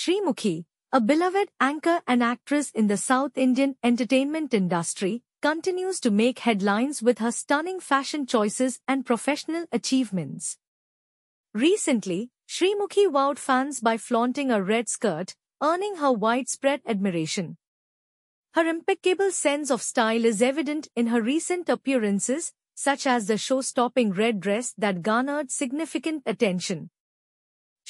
Srimukhi, a beloved anchor and actress in the South Indian entertainment industry, continues to make headlines with her stunning fashion choices and professional achievements. Recently, Srimukhi wowed fans by flaunting a red skirt, earning her widespread admiration. Her impeccable sense of style is evident in her recent appearances, such as the show-stopping red dress that garnered significant attention.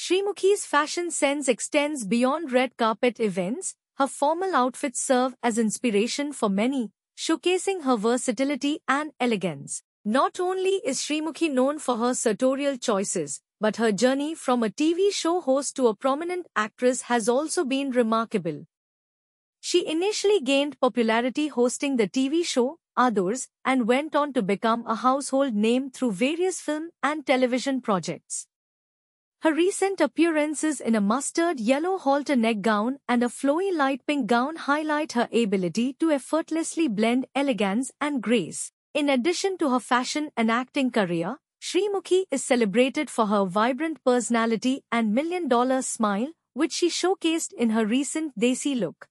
Srimukhi's fashion sense extends beyond red carpet events, her formal outfits serve as inspiration for many, showcasing her versatility and elegance. Not only is Srimukhi known for her sartorial choices, but her journey from a TV show host to a prominent actress has also been remarkable. She initially gained popularity hosting the TV show, Others, and went on to become a household name through various film and television projects. Her recent appearances in a mustard yellow halter neck gown and a flowy light pink gown highlight her ability to effortlessly blend elegance and grace. In addition to her fashion and acting career, Srimukhi is celebrated for her vibrant personality and million-dollar smile, which she showcased in her recent Desi look.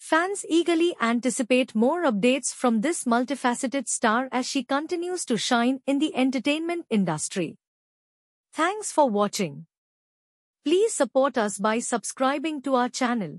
Fans eagerly anticipate more updates from this multifaceted star as she continues to shine in the entertainment industry. Thanks for watching. Please support us by subscribing to our channel.